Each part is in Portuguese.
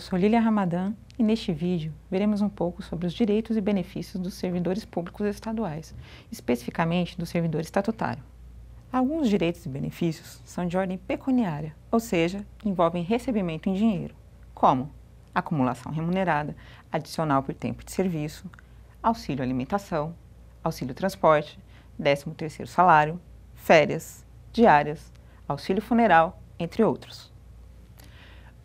Eu sou Lília Ramadan e neste vídeo veremos um pouco sobre os direitos e benefícios dos servidores públicos estaduais, especificamente do servidor estatutário. Alguns direitos e benefícios são de ordem pecuniária, ou seja, envolvem recebimento em dinheiro, como acumulação remunerada, adicional por tempo de serviço, auxílio alimentação, auxílio transporte, 13 terceiro salário, férias, diárias, auxílio funeral, entre outros.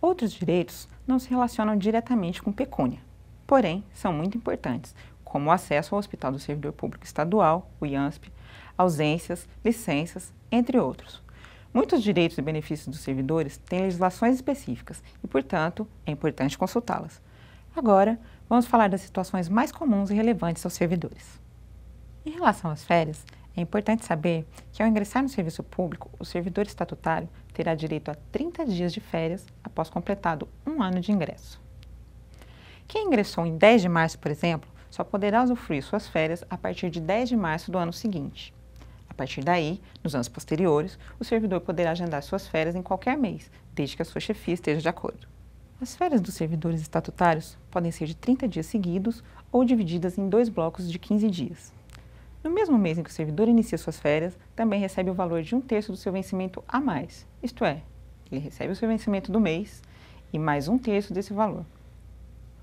Outros direitos não se relacionam diretamente com pecúnia, porém são muito importantes, como o acesso ao Hospital do Servidor Público Estadual, o IANSP, ausências, licenças, entre outros. Muitos direitos e benefícios dos servidores têm legislações específicas e, portanto, é importante consultá-las. Agora, vamos falar das situações mais comuns e relevantes aos servidores. Em relação às férias, é importante saber que, ao ingressar no serviço público, o servidor estatutário terá direito a 30 dias de férias após completado um ano de ingresso. Quem ingressou em 10 de março, por exemplo, só poderá usufruir suas férias a partir de 10 de março do ano seguinte. A partir daí, nos anos posteriores, o servidor poderá agendar suas férias em qualquer mês, desde que a sua chefia esteja de acordo. As férias dos servidores estatutários podem ser de 30 dias seguidos ou divididas em dois blocos de 15 dias. No mesmo mês em que o servidor inicia suas férias, também recebe o valor de um terço do seu vencimento a mais, isto é, ele recebe o seu vencimento do mês e mais um terço desse valor.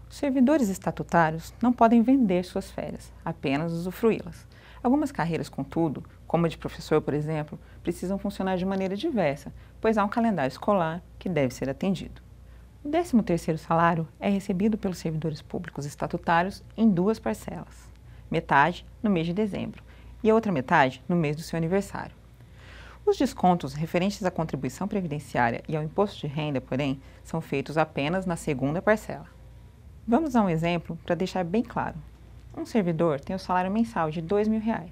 Os servidores estatutários não podem vender suas férias, apenas usufruí-las. Algumas carreiras, contudo, como a de professor, por exemplo, precisam funcionar de maneira diversa, pois há um calendário escolar que deve ser atendido. O 13º salário é recebido pelos servidores públicos estatutários em duas parcelas, metade no mês de dezembro e a outra metade no mês do seu aniversário. Os descontos referentes à contribuição previdenciária e ao imposto de renda, porém, são feitos apenas na segunda parcela. Vamos a um exemplo para deixar bem claro. Um servidor tem o um salário mensal de R$ 2.000.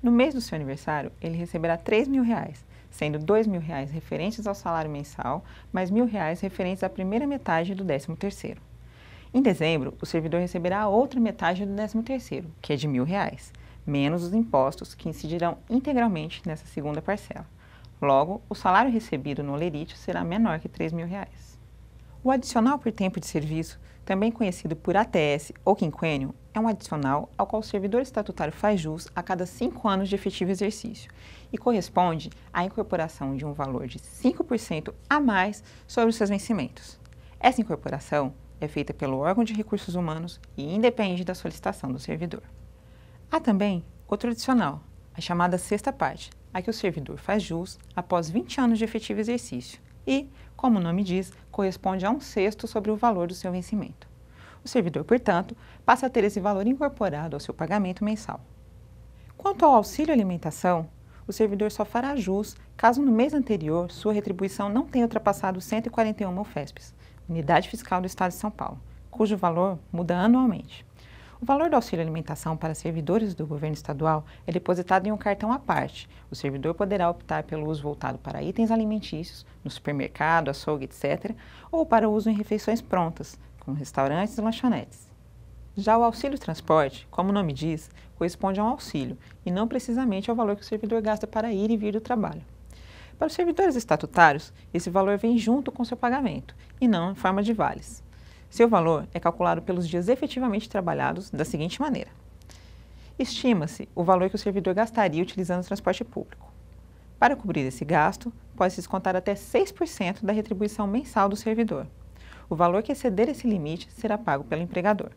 No mês do seu aniversário, ele receberá R$ 3.000, sendo R$ 2.000 referentes ao salário mensal, mais R$ 1.000 referentes à primeira metade do 13º. Em dezembro, o servidor receberá a outra metade do 13º, que é de R$ 1.000 menos os impostos que incidirão integralmente nessa segunda parcela. Logo, o salário recebido no Lerite será menor que R$ mil. Reais. O adicional por tempo de serviço, também conhecido por ATS ou quinquênio, é um adicional ao qual o servidor estatutário faz jus a cada cinco anos de efetivo exercício e corresponde à incorporação de um valor de 5% a mais sobre os seus vencimentos. Essa incorporação é feita pelo órgão de recursos humanos e independe da solicitação do servidor. Há também o tradicional, a chamada sexta parte, a que o servidor faz jus após 20 anos de efetivo exercício e, como o nome diz, corresponde a um sexto sobre o valor do seu vencimento. O servidor, portanto, passa a ter esse valor incorporado ao seu pagamento mensal. Quanto ao auxílio alimentação, o servidor só fará jus caso no mês anterior sua retribuição não tenha ultrapassado 141 UFESPs, Unidade Fiscal do Estado de São Paulo, cujo valor muda anualmente. O valor do auxílio alimentação para servidores do governo estadual é depositado em um cartão à parte. O servidor poderá optar pelo uso voltado para itens alimentícios, no supermercado, açougue, etc., ou para uso em refeições prontas, como restaurantes e lanchonetes. Já o auxílio transporte, como o nome diz, corresponde a um auxílio e não precisamente ao valor que o servidor gasta para ir e vir do trabalho. Para os servidores estatutários, esse valor vem junto com seu pagamento e não em forma de vales. Seu valor é calculado pelos dias efetivamente trabalhados da seguinte maneira: estima-se o valor que o servidor gastaria utilizando o transporte público. Para cobrir esse gasto, pode-se descontar até 6% da retribuição mensal do servidor. O valor que exceder esse limite será pago pelo empregador.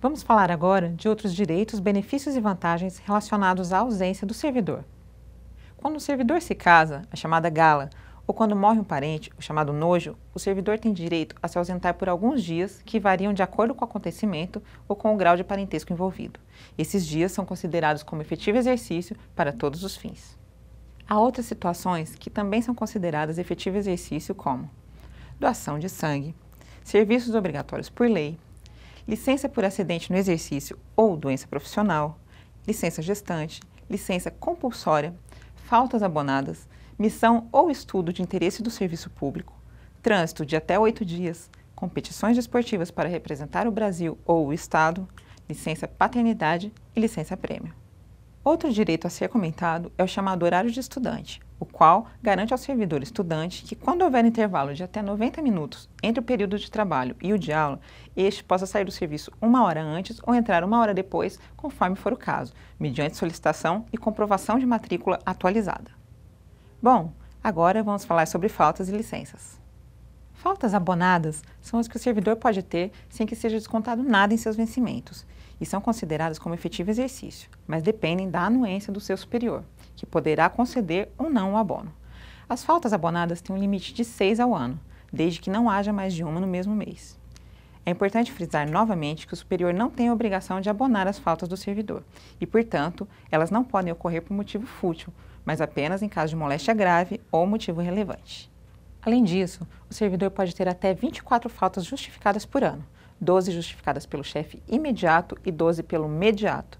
Vamos falar agora de outros direitos, benefícios e vantagens relacionados à ausência do servidor. Quando o servidor se casa, a chamada gala, ou quando morre um parente, o chamado nojo, o servidor tem direito a se ausentar por alguns dias, que variam de acordo com o acontecimento ou com o grau de parentesco envolvido. Esses dias são considerados como efetivo exercício para todos os fins. Há outras situações que também são consideradas efetivo exercício, como doação de sangue, serviços obrigatórios por lei, licença por acidente no exercício ou doença profissional, licença gestante, licença compulsória, faltas abonadas, missão ou estudo de interesse do serviço público, trânsito de até oito dias, competições desportivas para representar o Brasil ou o Estado, licença paternidade e licença prêmio. Outro direito a ser comentado é o chamado horário de estudante, o qual garante ao servidor estudante que, quando houver intervalo de até 90 minutos entre o período de trabalho e o de aula, este possa sair do serviço uma hora antes ou entrar uma hora depois, conforme for o caso, mediante solicitação e comprovação de matrícula atualizada. Bom, agora vamos falar sobre faltas e licenças. Faltas abonadas são as que o servidor pode ter sem que seja descontado nada em seus vencimentos e são consideradas como efetivo exercício, mas dependem da anuência do seu superior, que poderá conceder ou não o abono. As faltas abonadas têm um limite de 6 ao ano, desde que não haja mais de uma no mesmo mês. É importante frisar novamente que o superior não tem obrigação de abonar as faltas do servidor e, portanto, elas não podem ocorrer por motivo fútil, mas apenas em caso de moléstia grave ou motivo relevante. Além disso, o servidor pode ter até 24 faltas justificadas por ano, 12 justificadas pelo chefe imediato e 12 pelo mediato.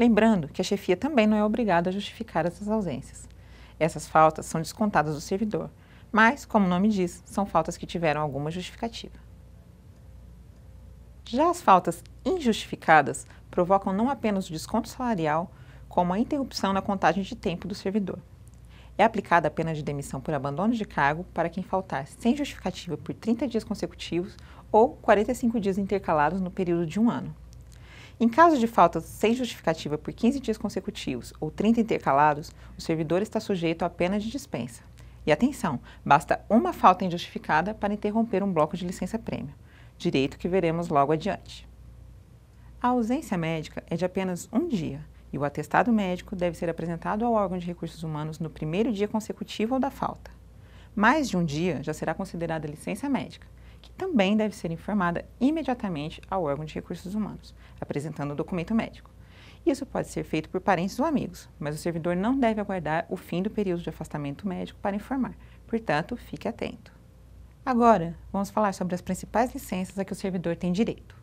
Lembrando que a chefia também não é obrigada a justificar essas ausências. Essas faltas são descontadas do servidor, mas, como o nome diz, são faltas que tiveram alguma justificativa. Já as faltas injustificadas provocam não apenas o desconto salarial, como a interrupção na contagem de tempo do servidor. É aplicada a pena de demissão por abandono de cargo para quem faltar sem justificativa por 30 dias consecutivos ou 45 dias intercalados no período de um ano. Em caso de falta sem justificativa por 15 dias consecutivos ou 30 intercalados, o servidor está sujeito à pena de dispensa. E atenção, basta uma falta injustificada para interromper um bloco de licença-prêmio direito que veremos logo adiante. A ausência médica é de apenas um dia e o atestado médico deve ser apresentado ao órgão de recursos humanos no primeiro dia consecutivo ao da falta. Mais de um dia já será considerada licença médica, que também deve ser informada imediatamente ao órgão de recursos humanos, apresentando o documento médico. Isso pode ser feito por parentes ou amigos, mas o servidor não deve aguardar o fim do período de afastamento médico para informar. Portanto, fique atento. Agora, vamos falar sobre as principais licenças a que o servidor tem direito.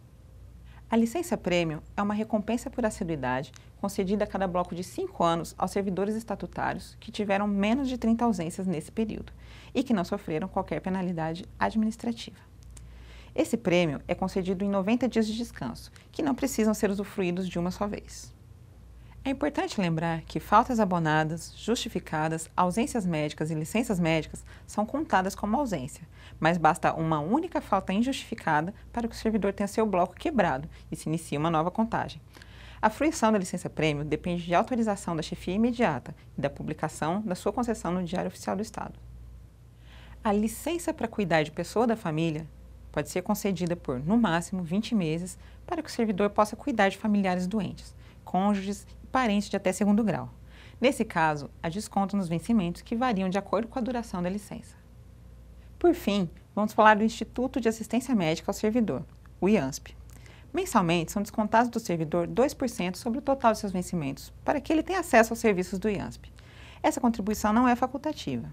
A licença prêmio é uma recompensa por assiduidade concedida a cada bloco de 5 anos aos servidores estatutários que tiveram menos de 30 ausências nesse período e que não sofreram qualquer penalidade administrativa. Esse prêmio é concedido em 90 dias de descanso, que não precisam ser usufruídos de uma só vez. É importante lembrar que faltas abonadas, justificadas, ausências médicas e licenças médicas são contadas como ausência, mas basta uma única falta injustificada para que o servidor tenha seu bloco quebrado e se inicie uma nova contagem. A fruição da licença prêmio depende de autorização da chefia imediata e da publicação da sua concessão no Diário Oficial do Estado. A licença para cuidar de pessoa da família pode ser concedida por, no máximo, 20 meses para que o servidor possa cuidar de familiares doentes cônjuges parente de até segundo grau. Nesse caso, há desconto nos vencimentos que variam de acordo com a duração da licença. Por fim, vamos falar do Instituto de Assistência Médica ao Servidor, o IANSP. Mensalmente, são descontados do servidor 2% sobre o total de seus vencimentos, para que ele tenha acesso aos serviços do IANSP. Essa contribuição não é facultativa.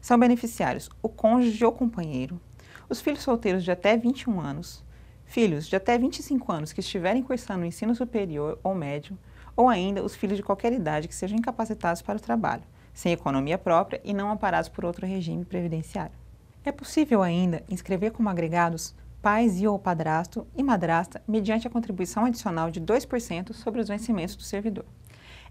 São beneficiários o cônjuge ou companheiro, os filhos solteiros de até 21 anos, filhos de até 25 anos que estiverem cursando o ensino superior ou médio, ou ainda os filhos de qualquer idade que sejam incapacitados para o trabalho, sem economia própria e não amparados por outro regime previdenciário. É possível ainda inscrever como agregados pais e ou padrasto e madrasta mediante a contribuição adicional de 2% sobre os vencimentos do servidor.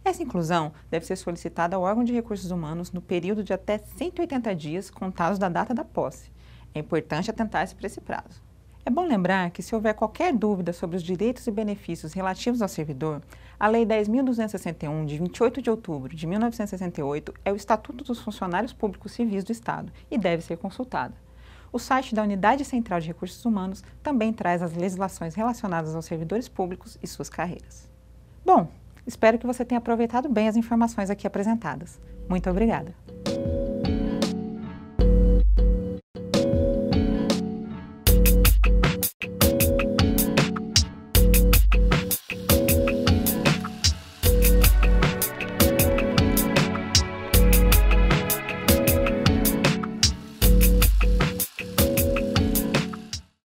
Essa inclusão deve ser solicitada ao órgão de recursos humanos no período de até 180 dias contados da data da posse. É importante atentar-se para esse prazo. É bom lembrar que, se houver qualquer dúvida sobre os direitos e benefícios relativos ao servidor, a Lei 10.261, de 28 de outubro de 1968, é o Estatuto dos Funcionários Públicos Civis do Estado e deve ser consultada. O site da Unidade Central de Recursos Humanos também traz as legislações relacionadas aos servidores públicos e suas carreiras. Bom, espero que você tenha aproveitado bem as informações aqui apresentadas. Muito obrigada!